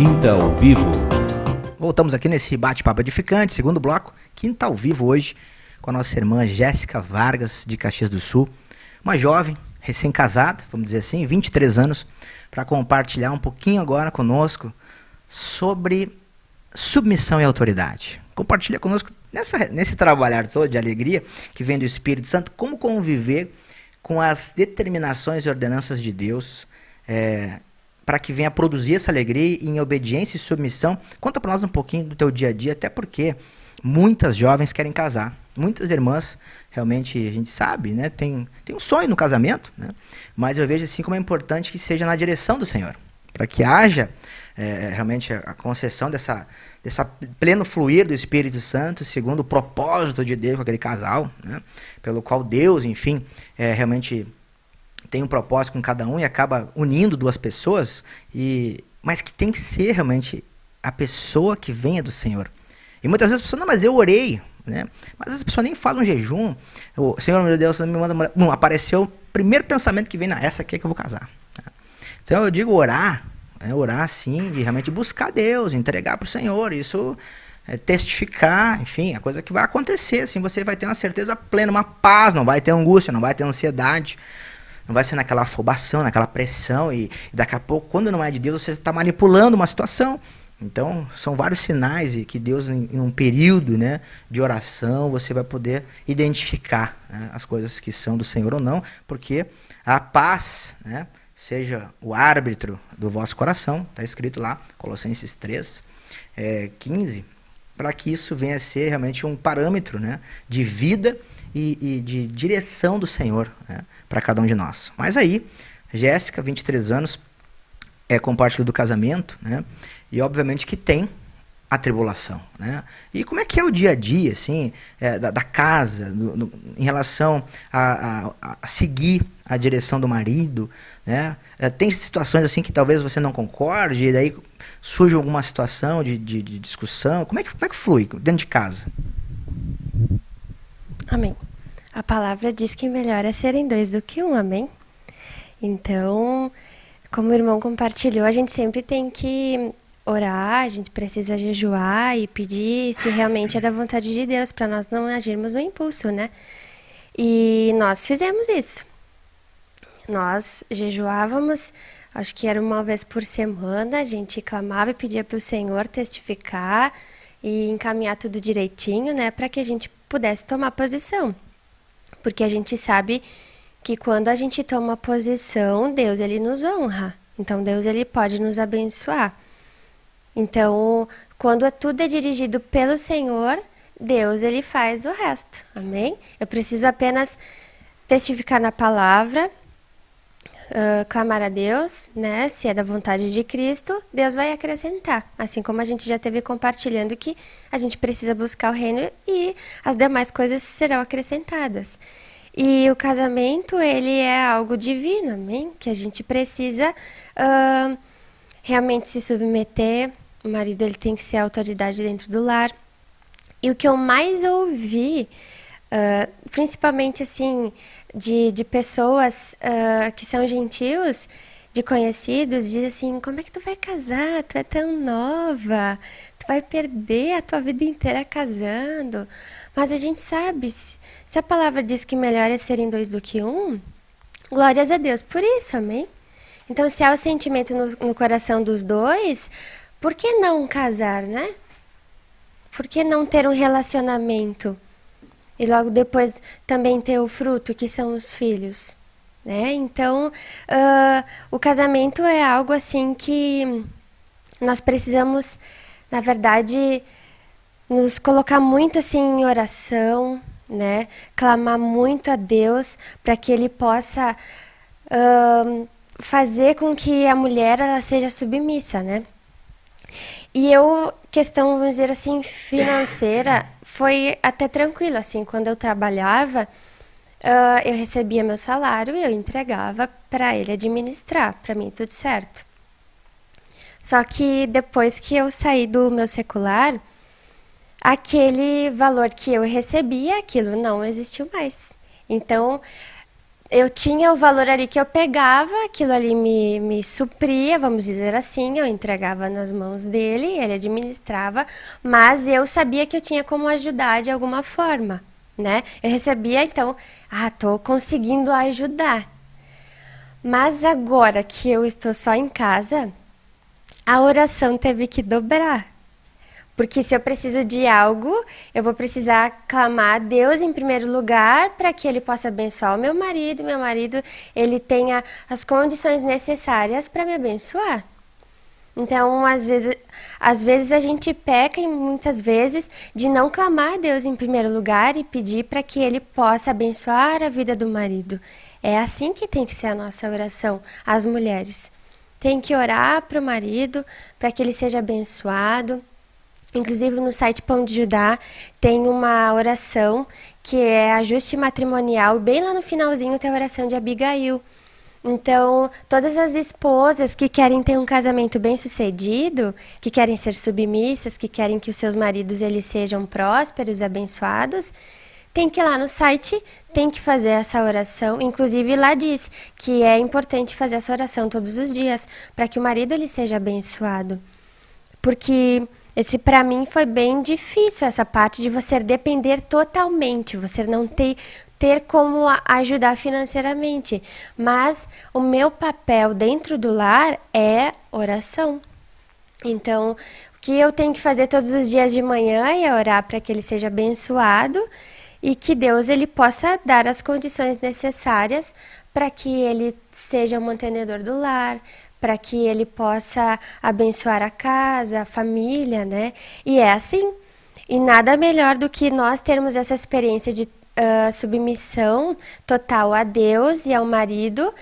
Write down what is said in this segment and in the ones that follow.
Quinta ao Vivo. Voltamos aqui nesse bate-papo edificante, segundo bloco, Quinta ao Vivo hoje, com a nossa irmã Jéssica Vargas, de Caxias do Sul. Uma jovem, recém-casada, vamos dizer assim, 23 anos, para compartilhar um pouquinho agora conosco sobre submissão e autoridade. Compartilha conosco nessa, nesse trabalhar todo de alegria que vem do Espírito Santo, como conviver com as determinações e ordenanças de Deus é, para que venha produzir essa alegria em obediência e submissão. Conta para nós um pouquinho do teu dia a dia, até porque muitas jovens querem casar. Muitas irmãs, realmente, a gente sabe, né? Tem, tem um sonho no casamento, né? Mas eu vejo assim como é importante que seja na direção do Senhor. Para que haja é, realmente a concessão dessa, dessa pleno fluir do Espírito Santo, segundo o propósito de Deus com aquele casal, né? pelo qual Deus, enfim, é, realmente tem um propósito com cada um e acaba unindo duas pessoas, e mas que tem que ser realmente a pessoa que venha do Senhor. E muitas vezes a pessoa, não, mas eu orei, né? Mas as pessoas nem falam um jejum. O Senhor, meu Deus, me manda. Bom, apareceu o primeiro pensamento que vem na essa aqui é que eu vou casar. Né? Então eu digo orar, né? orar sim, de realmente buscar Deus, entregar para o Senhor. Isso é testificar, enfim, a é coisa que vai acontecer. Assim, você vai ter uma certeza plena, uma paz, não vai ter angústia, não vai ter ansiedade. Não vai ser naquela afobação, naquela pressão e, e daqui a pouco, quando não é de Deus, você está manipulando uma situação. Então, são vários sinais que Deus, em um período né, de oração, você vai poder identificar né, as coisas que são do Senhor ou não, porque a paz né, seja o árbitro do vosso coração, está escrito lá, Colossenses 3, é, 15, para que isso venha a ser realmente um parâmetro né, de vida e, e de direção do Senhor né, para cada um de nós. Mas aí, Jéssica, 23 anos, é compartilha do casamento, né? E obviamente que tem a tribulação, né? E como é que é o dia a dia, assim, é, da, da, casa, do, do, em relação a, a, a, seguir a direção do marido, né? É, tem situações assim que talvez você não concorde, e daí surge alguma situação de, de, de discussão. Como é, que, como é que flui dentro de casa? Amém. A palavra diz que melhor é serem dois do que um, amém? Então, como o irmão compartilhou, a gente sempre tem que orar, a gente precisa jejuar e pedir se realmente é da vontade de Deus para nós não agirmos no impulso, né? E nós fizemos isso. Nós jejuávamos, acho que era uma vez por semana, a gente clamava e pedia para o Senhor testificar e encaminhar tudo direitinho, né, para que a gente pudesse tomar posição. Porque a gente sabe que quando a gente toma posição, Deus ele nos honra. Então Deus ele pode nos abençoar. Então, quando tudo é dirigido pelo Senhor, Deus ele faz o resto. Amém? Eu preciso apenas testificar na palavra, uh, clamar a Deus, né? Se é da vontade de Cristo, Deus vai acrescentar. Assim como a gente já teve compartilhando que a gente precisa buscar o reino e as demais coisas serão acrescentadas. E o casamento, ele é algo divino, amém? Que a gente precisa uh, realmente se submeter. O marido, ele tem que ser a autoridade dentro do lar. E o que eu mais ouvi ah, principalmente assim de, de pessoas uh, que são gentios, de conhecidos, diz assim, como é que tu vai casar? Tu é tão nova, tu vai perder a tua vida inteira casando. Mas a gente sabe, se, se a palavra diz que melhor é serem dois do que um, glórias a Deus por isso, amém? Então, se há o sentimento no, no coração dos dois, por que não casar, né? Por que não ter um relacionamento? e logo depois também ter o fruto, que são os filhos. Né? Então, uh, o casamento é algo assim que nós precisamos, na verdade, nos colocar muito assim em oração, né? Clamar muito a Deus para que Ele possa uh, fazer com que a mulher ela seja submissa, né? E eu, questão, vamos dizer assim, financeira, foi até tranquilo, assim, quando eu trabalhava, uh, eu recebia meu salário e eu entregava para ele administrar, para mim tudo certo. Só que depois que eu saí do meu secular, aquele valor que eu recebia, aquilo não existiu mais. Então, eu tinha o valor ali que eu pegava, aquilo ali me, me supria, vamos dizer assim, eu entregava nas mãos dele, ele administrava, mas eu sabia que eu tinha como ajudar de alguma forma, né? Eu recebia, então, ah, tô conseguindo ajudar. Mas agora que eu estou só em casa, a oração teve que dobrar. Porque se eu preciso de algo, eu vou precisar clamar a Deus em primeiro lugar para que ele possa abençoar o meu marido, meu marido ele tenha as condições necessárias para me abençoar. Então, às vezes, às vezes a gente peca e muitas vezes de não clamar a Deus em primeiro lugar e pedir para que ele possa abençoar a vida do marido. É assim que tem que ser a nossa oração, as mulheres. Tem que orar para o marido, para que ele seja abençoado, Inclusive no site Pão de Judá tem uma oração que é ajuste matrimonial, bem lá no finalzinho tem a oração de Abigail. Então, todas as esposas que querem ter um casamento bem-sucedido, que querem ser submissas, que querem que os seus maridos eles sejam prósperos, abençoados, tem que ir lá no site, tem que fazer essa oração. Inclusive lá diz que é importante fazer essa oração todos os dias para que o marido ele seja abençoado. Porque esse para mim foi bem difícil essa parte de você depender totalmente, você não ter ter como ajudar financeiramente, mas o meu papel dentro do lar é oração. Então, o que eu tenho que fazer todos os dias de manhã é orar para que ele seja abençoado e que Deus ele possa dar as condições necessárias para que ele seja o mantenedor do lar, para que ele possa abençoar a casa, a família, né? E é assim. E nada melhor do que nós termos essa experiência de uh, submissão total a Deus e ao marido.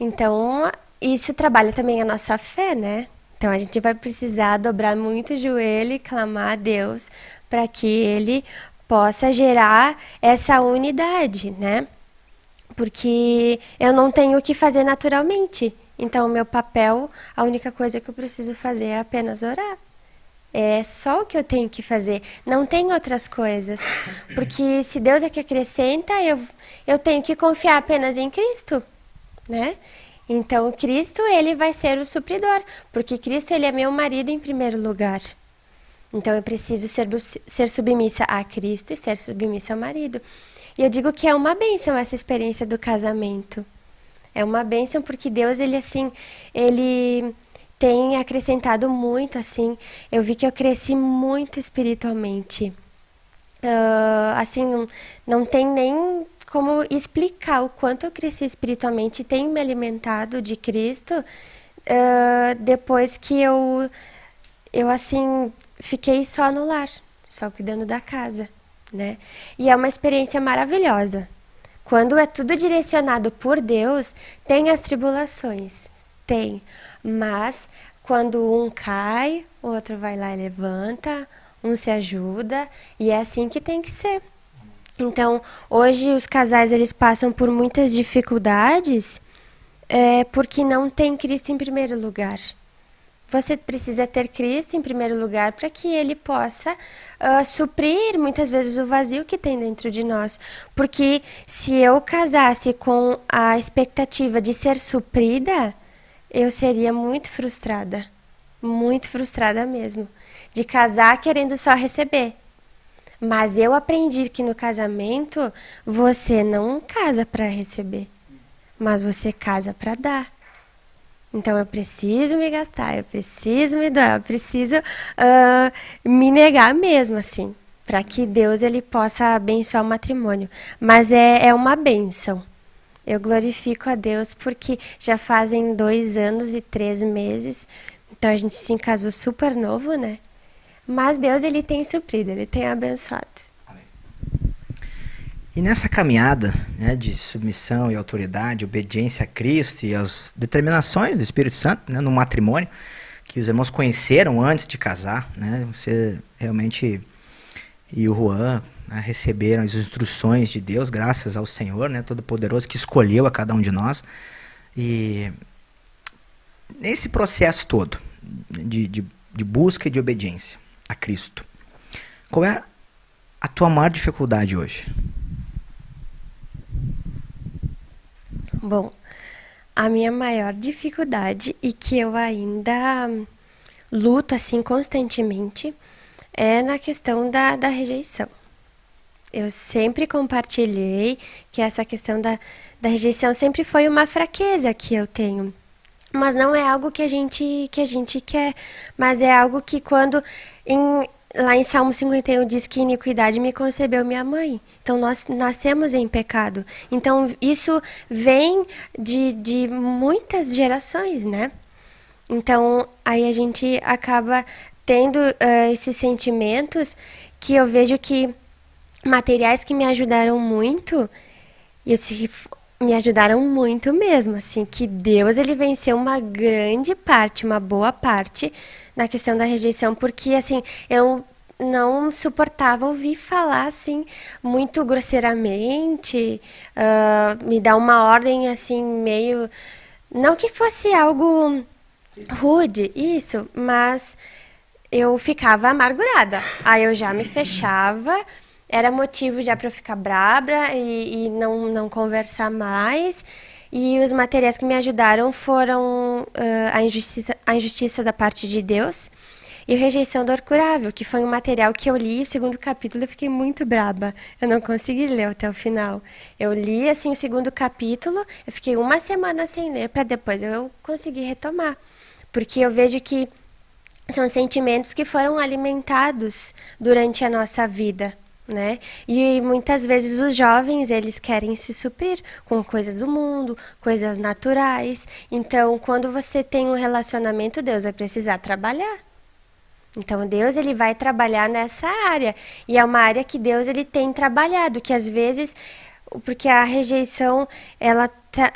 Então, isso trabalha também a nossa fé, né? Então, a gente vai precisar dobrar muito o joelho e clamar a Deus para que ele possa gerar essa unidade, né? Porque eu não tenho o que fazer naturalmente. Então, o meu papel, a única coisa que eu preciso fazer é apenas orar. É só o que eu tenho que fazer. Não tem outras coisas. Porque se Deus é que acrescenta, eu, eu tenho que confiar apenas em Cristo. Né? Então, Cristo, ele vai ser o supridor. Porque Cristo, ele é meu marido em primeiro lugar. Então, eu preciso ser, ser submissa a Cristo e ser submissa ao marido. E eu digo que é uma bênção essa experiência do casamento é uma bênção porque Deus ele assim, ele tem acrescentado muito assim. Eu vi que eu cresci muito espiritualmente. Uh, assim, não, não tem nem como explicar o quanto eu cresci espiritualmente e tenho me alimentado de Cristo uh, depois que eu eu assim fiquei só no lar, só cuidando da casa, né? E é uma experiência maravilhosa. Quando é tudo direcionado por Deus, tem as tribulações. Tem. Mas quando um cai, o outro vai lá e levanta, um se ajuda, e é assim que tem que ser. Então, hoje os casais eles passam por muitas dificuldades é, porque não tem Cristo em primeiro lugar. Você precisa ter Cristo em primeiro lugar para que Ele possa uh, suprir muitas vezes o vazio que tem dentro de nós. Porque se eu casasse com a expectativa de ser suprida, eu seria muito frustrada. Muito frustrada mesmo. De casar querendo só receber. Mas eu aprendi que no casamento você não casa para receber, mas você casa para dar. Então eu preciso me gastar, eu preciso me dar, eu preciso uh, me negar mesmo, assim, para que Deus ele possa abençoar o matrimônio. Mas é, é uma benção. Eu glorifico a Deus porque já fazem dois anos e três meses, então a gente se casou super novo, né? Mas Deus ele tem suprido, ele tem abençoado. E nessa caminhada né, de submissão e autoridade, obediência a Cristo e às determinações do Espírito Santo né, no matrimônio, que os irmãos conheceram antes de casar, né, você realmente e o Juan né, receberam as instruções de Deus, graças ao Senhor né, Todo-Poderoso que escolheu a cada um de nós. E nesse processo todo de, de, de busca e de obediência a Cristo, qual é a tua maior dificuldade hoje? Bom, a minha maior dificuldade e que eu ainda luto assim constantemente é na questão da, da rejeição. Eu sempre compartilhei que essa questão da, da rejeição sempre foi uma fraqueza que eu tenho. Mas não é algo que a gente, que a gente quer, mas é algo que quando em, lá em Salmo 51 diz que iniquidade me concebeu minha mãe. Então nós nascemos em pecado. Então isso vem de, de muitas gerações, né? Então aí a gente acaba tendo uh, esses sentimentos que eu vejo que materiais que me ajudaram muito, e se me ajudaram muito mesmo, assim, que Deus ele venceu uma grande parte, uma boa parte na questão da rejeição, porque assim, eu não suportava ouvir falar assim muito grosseiramente, uh, me dar uma ordem assim meio não que fosse algo rude, isso, mas eu ficava amargurada. Aí eu já me fechava era motivo já para eu ficar brabra e, e, não, não conversar mais. E os materiais que me ajudaram foram uh, a, injustiça, a Injustiça da Parte de Deus e Rejeição do Orcurável, que foi um material que eu li o segundo capítulo e fiquei muito braba. Eu não consegui ler até o final. Eu li assim o segundo capítulo, eu fiquei uma semana sem ler para depois eu conseguir retomar. Porque eu vejo que são sentimentos que foram alimentados durante a nossa vida né? E muitas vezes os jovens, eles querem se suprir com coisas do mundo, coisas naturais. Então, quando você tem um relacionamento, Deus vai precisar trabalhar. Então, Deus ele vai trabalhar nessa área. E é uma área que Deus ele tem trabalhado, que às vezes porque a rejeição ela tra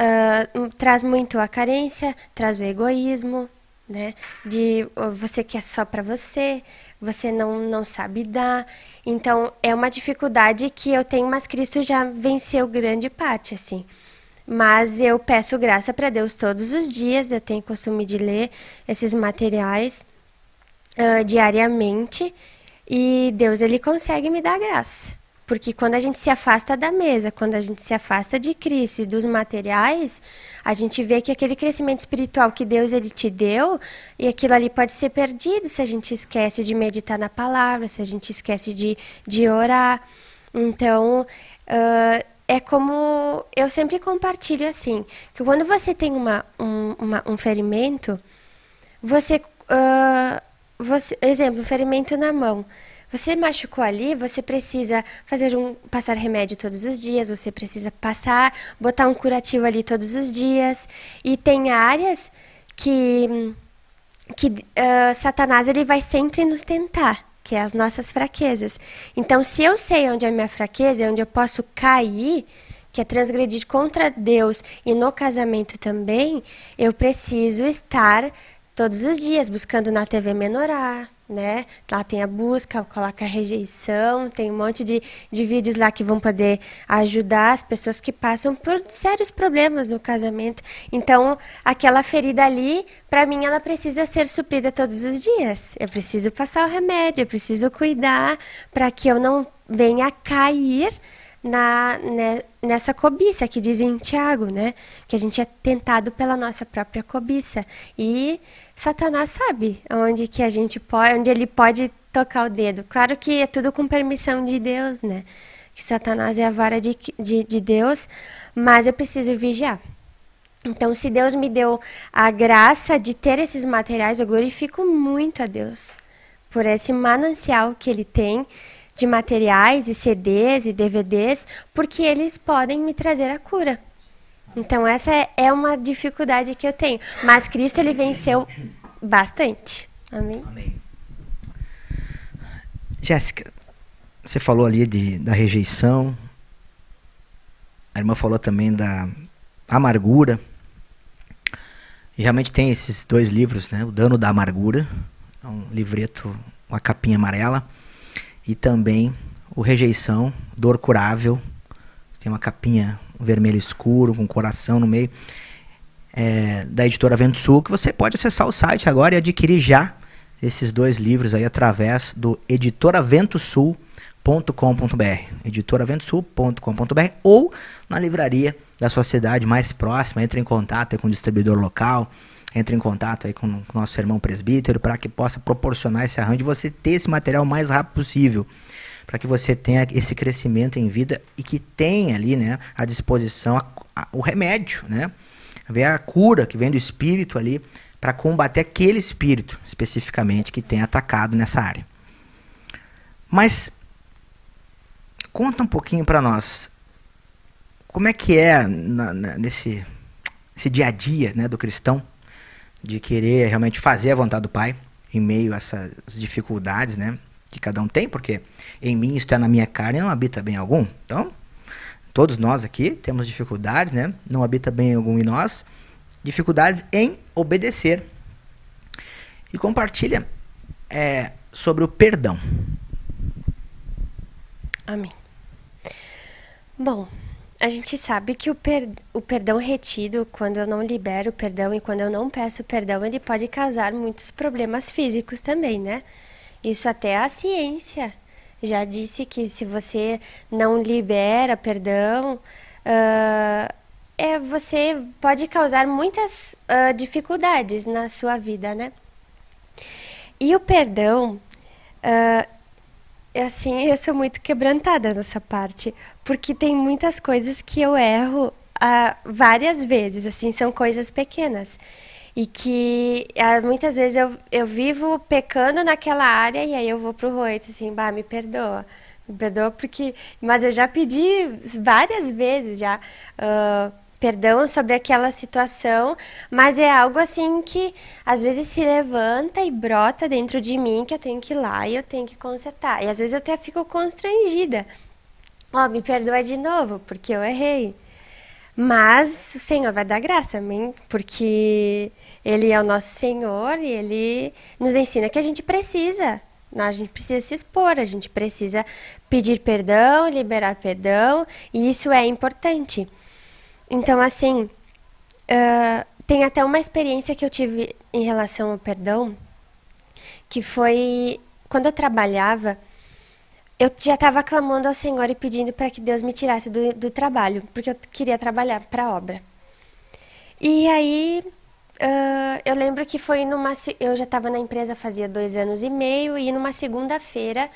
uh, traz muito a carência, traz o egoísmo, né? De você quer só para você, você não, não sabe dar. Então, é uma dificuldade que eu tenho, mas Cristo já venceu grande parte, assim. Mas eu peço graça para Deus todos os dias, eu tenho costume de ler esses materiais uh, diariamente. E Deus, Ele consegue me dar graça. Porque quando a gente se afasta da mesa, quando a gente se afasta de Cristo e dos materiais, a gente vê que aquele crescimento espiritual que Deus ele te deu, e aquilo ali pode ser perdido se a gente esquece de meditar na palavra, se a gente esquece de, de orar. Então, uh, é como eu sempre compartilho assim, que quando você tem uma, um, uma, um ferimento, você, uh, você. Exemplo, um ferimento na mão. Você machucou ali, você precisa fazer um passar remédio todos os dias, você precisa passar, botar um curativo ali todos os dias. E tem áreas que que uh, Satanás ele vai sempre nos tentar, que é as nossas fraquezas. Então, se eu sei onde é a minha fraqueza, onde eu posso cair, que é transgredir contra Deus e no casamento também, eu preciso estar todos os dias, buscando na TV menorar, né? Lá tem a busca, coloca a rejeição, tem um monte de, de vídeos lá que vão poder ajudar as pessoas que passam por sérios problemas no casamento. Então, aquela ferida ali, para mim, ela precisa ser suprida todos os dias. Eu preciso passar o remédio, eu preciso cuidar para que eu não venha cair na, né, nessa cobiça que diz em Tiago, né? Que a gente é tentado pela nossa própria cobiça. E Satanás sabe onde que a gente pode, onde ele pode tocar o dedo. Claro que é tudo com permissão de Deus, né? Que Satanás é a vara de, de, de Deus, mas eu preciso vigiar. Então, se Deus me deu a graça de ter esses materiais, eu glorifico muito a Deus por esse manancial que Ele tem de materiais e CDs e DVDs, porque eles podem me trazer a cura. Então essa é, é uma dificuldade que eu tenho, mas Cristo ele venceu bastante. Amém. Amém. Jéssica, você falou ali de, da rejeição. A irmã falou também da amargura. E realmente tem esses dois livros, né? O Dano da Amargura, é um livreto, a capinha amarela. E também o Rejeição, Dor Curável. Tem uma capinha vermelho escuro, com coração no meio, é, da editora Vento Sul, que você pode acessar o site agora e adquirir já esses dois livros aí através do editoraventosul.com.br, editoraventosul.com.br ou na livraria da sua cidade mais próxima, entre em contato com o distribuidor local, entre em contato aí com o nosso irmão presbítero para que possa proporcionar esse arranjo, você ter esse material o mais rápido possível, para que você tenha esse crescimento em vida e que tenha ali, né, à disposição a, a, o remédio, né? Ver a cura que vem do espírito ali para combater aquele espírito especificamente que tem atacado nessa área. Mas conta um pouquinho para nós como é que é na, na, nesse, nesse dia a dia né, do cristão de querer realmente fazer a vontade do Pai em meio a essas dificuldades, né? Que cada um tem, porque em mim está é na minha carne não habita bem algum. Então, todos nós aqui temos dificuldades, né? Não habita bem algum em nós. Dificuldades em obedecer. E compartilha é, sobre o perdão. Amém. Bom, a gente sabe que o, per... o perdão retido, quando eu não libero o perdão e quando eu não peço perdão, ele pode causar muitos problemas físicos também, né? Isso até a ciência já disse que se você não libera perdão, uh, é, você pode causar muitas uh, dificuldades na sua vida, né? E o perdão, uh, é assim, eu sou muito quebrantada nessa parte, porque tem muitas coisas que eu erro ah, várias vezes, assim, são coisas pequenas. E que ah, muitas vezes eu, eu vivo pecando naquela área e aí eu vou pro Roitz, assim, bah, me perdoa. Me perdoa porque... Mas eu já pedi várias vezes, já... Uh, perdão sobre aquela situação, mas é algo assim que às vezes se levanta e brota dentro de mim que eu tenho que ir lá e eu tenho que consertar. E às vezes eu até fico constrangida. Ó, oh, me perdoa de novo, porque eu errei. Mas o Senhor vai dar graça a mim, porque Ele é o nosso Senhor e Ele nos ensina que a gente precisa. Né? A gente precisa se expor, a gente precisa pedir perdão, liberar perdão, e isso é importante. Então, assim, uh, tem até uma experiência que eu tive em relação ao perdão, que foi quando eu trabalhava, eu já estava clamando ao Senhor e pedindo para que Deus me tirasse do, do, trabalho, porque eu queria trabalhar para a obra. E aí, uh, eu lembro que foi numa. Eu já estava na empresa fazia dois anos e meio, e numa segunda-feira,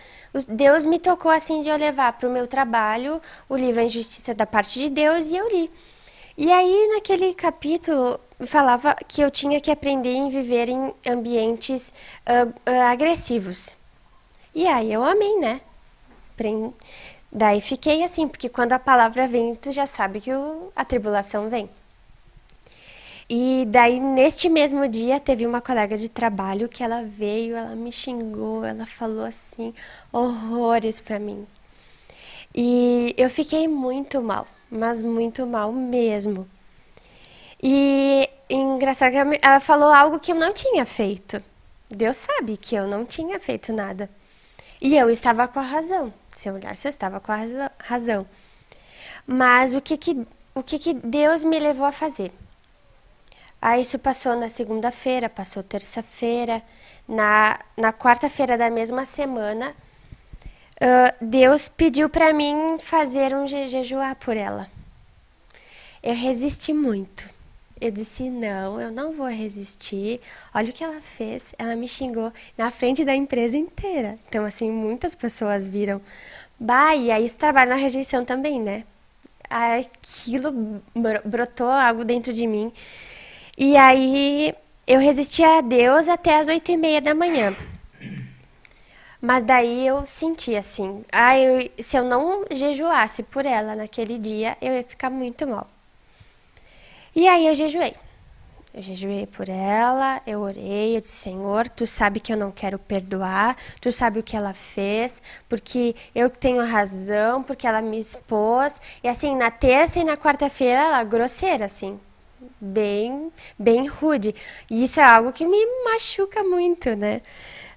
Deus me tocou assim de eu levar para o meu trabalho o livro A Injustiça da Parte de Deus, e eu li. E aí, naquele capítulo, falava que eu tinha que aprender em viver em ambientes uh, uh, agressivos. E aí eu amei, né? Daí fiquei assim, porque quando a palavra vem, tu já sabe que o... a tribulação vem. E daí, neste mesmo dia, teve uma colega de trabalho que ela veio, ela me xingou, ela falou assim, horrores pra mim. E eu fiquei muito mal mas muito mal mesmo. E engraçado que ela falou algo que eu não tinha feito. Deus sabe que eu não tinha feito nada. E eu estava com a razão. Se eu olhasse, eu estava com a razão. Mas o que que, o que, que Deus me levou a fazer? Aí ah, isso passou na segunda-feira, passou terça-feira, na, na quarta-feira da mesma semana ah, Deus pediu para mim fazer um jejuar por ela. Eu resisti muito. Eu disse: não, eu não vou resistir. Olha o que ela fez. Ela me xingou na frente da empresa inteira. Então, assim, muitas pessoas viram. Bah, e aí isso trabalha na rejeição também, né? Aquilo brotou algo dentro de mim. E aí eu resisti a Deus até as oito e meia da manhã. Mas daí eu senti assim, ah, eu, se eu não jejuasse por ela naquele dia, eu ia ficar muito mal. E aí eu jejuei. Eu jejuei por ela, eu orei, eu disse: Senhor, tu sabe que eu não quero perdoar, tu sabe o que ela fez, porque eu tenho razão, porque ela me expôs. E assim, na terça e na quarta-feira, ela grosseira, assim, bem, bem rude. E isso é algo que me machuca muito, né?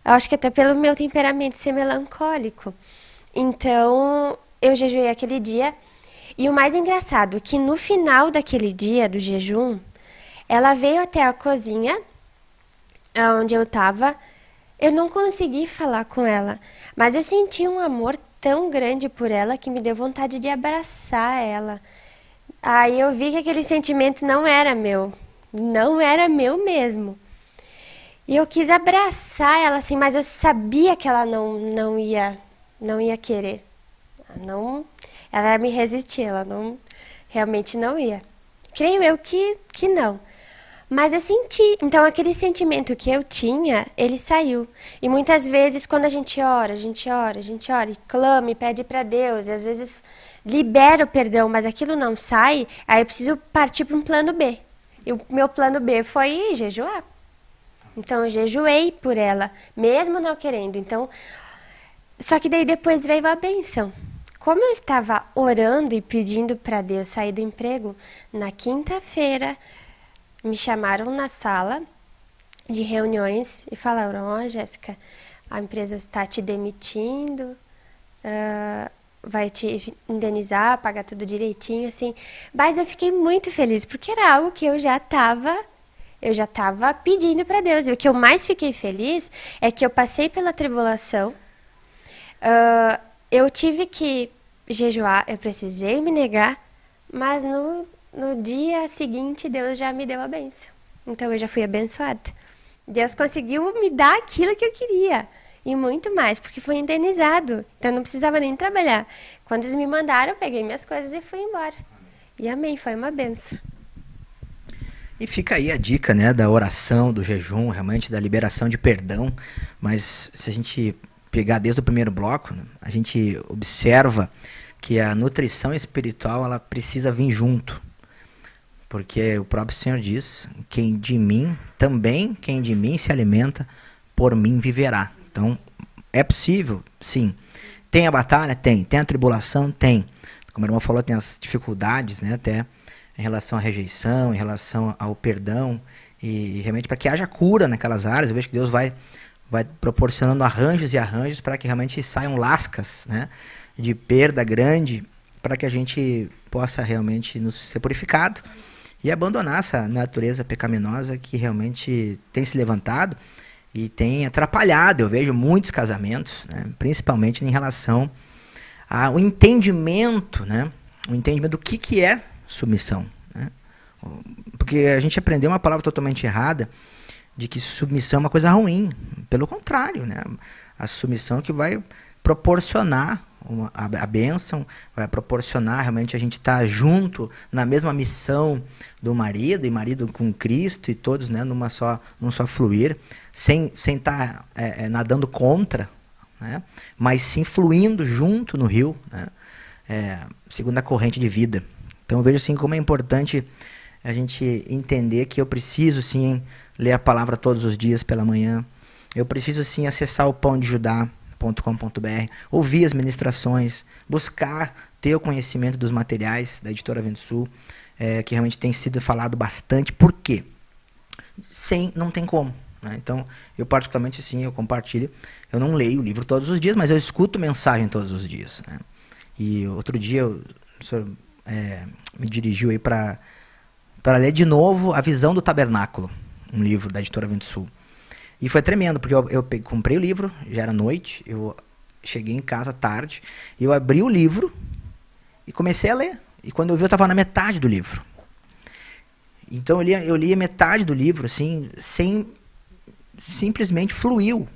Eu acho que até pelo meu temperamento ser melancólico. Então, eu jejuei aquele dia. E o mais engraçado, que no final daquele dia do jejum, ela veio até a cozinha, onde eu estava. Eu não consegui falar com ela, mas eu senti um amor tão grande por ela que me deu vontade de abraçar ela. Aí eu vi que aquele sentimento não era meu, não era meu mesmo. E eu quis abraçar ela assim, mas eu sabia que ela não, não ia não ia querer. Ela não, ela ia me resistir, ela não realmente não ia. Creio eu que que não. Mas eu senti, então aquele sentimento que eu tinha, ele saiu. E muitas vezes quando a gente ora, a gente ora, a gente ora e clama e pede para Deus, e às vezes libera o perdão, mas aquilo não sai, aí eu preciso partir para um plano B. E o meu plano B foi jejuar. Então eu jejuei por ela, mesmo não querendo. Então, só que daí depois veio a benção. Como eu estava orando e pedindo para Deus sair do emprego, na quinta-feira me chamaram na sala de reuniões e falaram: Ó, oh, Jéssica, a empresa está te demitindo, uh, vai te indenizar, pagar tudo direitinho, assim. Mas eu fiquei muito feliz, porque era algo que eu já estava eu já estava pedindo para Deus. E o que eu mais fiquei feliz é que eu passei pela tribulação, uh, eu tive que jejuar, eu precisei me negar, mas no, no dia seguinte Deus já me deu a benção. Então eu já fui abençoada. Deus conseguiu me dar aquilo que eu queria. E muito mais, porque fui indenizado. Então não precisava nem trabalhar. Quando eles me mandaram, eu peguei minhas coisas e fui embora. E amém, foi uma benção. E fica aí a dica, né, da oração, do jejum, realmente da liberação de perdão. Mas se a gente pegar desde o primeiro bloco, né, a gente observa que a nutrição espiritual ela precisa vir junto. Porque o próprio Senhor diz: quem de mim, também quem de mim se alimenta, por mim viverá. Então, é possível, sim. Tem a batalha? Tem. Tem a tribulação? Tem. Como a irmã falou, tem as dificuldades, né? Até em relação à rejeição, em relação ao perdão, e, e realmente para que haja cura naquelas áreas. Eu vejo que Deus vai, vai proporcionando arranjos e arranjos para que realmente saiam lascas né, de perda grande, para que a gente possa realmente nos ser purificado e abandonar essa natureza pecaminosa que realmente tem se levantado e tem atrapalhado. Eu vejo muitos casamentos, né, principalmente em relação ao entendimento, né, o entendimento do que, que é submissão. Né? Porque a gente aprendeu uma palavra totalmente errada de que submissão é uma coisa ruim. Pelo contrário, né? a submissão é que vai proporcionar uma, a, a bênção, vai proporcionar realmente a gente estar tá junto na mesma missão do marido e marido com Cristo e todos né, numa só, num só fluir, sem estar sem tá, é, é, nadando contra, né, mas sim fluindo junto no rio, né, é, segundo a corrente de vida. Então eu vejo assim como é importante a gente entender que eu preciso sim ler a palavra todos os dias pela manhã. Eu preciso sim acessar o pão de judá.com.br, ouvir as ministrações, buscar ter o conhecimento dos materiais da editora Vento Sul, é, que realmente tem sido falado bastante. Por quê? Sem, não tem como. Né? Então, eu particularmente sim, eu compartilho. Eu não leio o livro todos os dias, mas eu escuto mensagem todos os dias. Né? E outro dia, eu, o senhor é, me dirigiu aí para para ler de novo A Visão do Tabernáculo, um livro da editora Vento Sul. E foi tremendo, porque eu, eu peguei, comprei o livro, já era noite, eu cheguei em casa tarde, eu abri o livro e comecei a ler. E quando eu vi, eu estava na metade do livro. Então eu lia, eu metade do livro, assim, sem. Simplesmente fluiu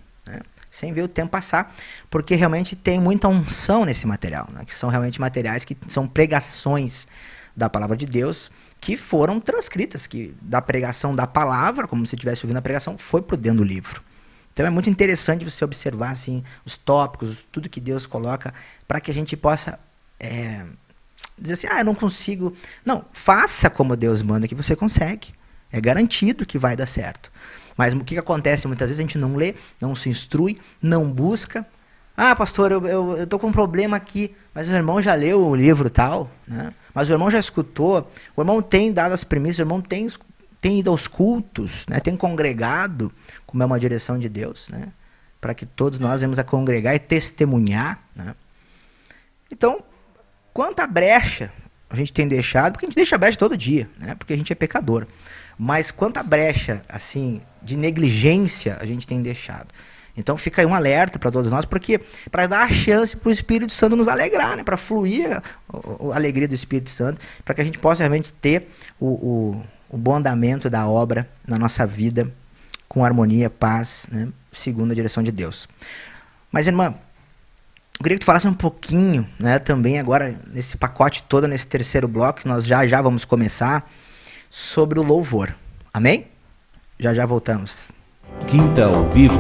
sem ver o tempo passar, porque realmente tem muita unção nesse material, né? que são realmente materiais que são pregações da palavra de Deus que foram transcritas, que da pregação da palavra, como se estivesse ouvindo a pregação, foi para dentro do livro. Então é muito interessante você observar assim os tópicos, tudo que Deus coloca para que a gente possa é, dizer assim, ah, eu não consigo. Não, faça como Deus manda que você consegue. É garantido que vai dar certo. Mas o que, acontece muitas vezes? A gente não lê, não se instrui, não busca. Ah, pastor, eu, eu, eu tô com um problema aqui, mas o irmão já leu o livro tal, né? Mas o irmão já escutou, o irmão tem dado as premissas, o irmão tem, tem ido aos cultos, né? Tem congregado, como é uma direção de Deus, né? Para que todos nós venhamos a congregar e testemunhar, né? Então, quanta brecha a gente tem deixado, porque a gente deixa brecha todo dia, né? Porque a gente é pecador. Mas quanta brecha, assim, de negligência a gente tem deixado. Então fica aí um alerta para todos nós, porque para dar a chance para o Espírito Santo nos alegrar, né? para fluir a, a, alegria do Espírito Santo, para que a gente possa realmente ter o, o, o, bom andamento da obra na nossa vida, com harmonia, paz, né? segundo a direção de Deus. Mas, irmã, eu queria que tu falasse um pouquinho né, também agora, nesse pacote todo, nesse terceiro bloco, que nós já já vamos começar sobre o louvor. Amém? Já já voltamos. Quinta ao vivo.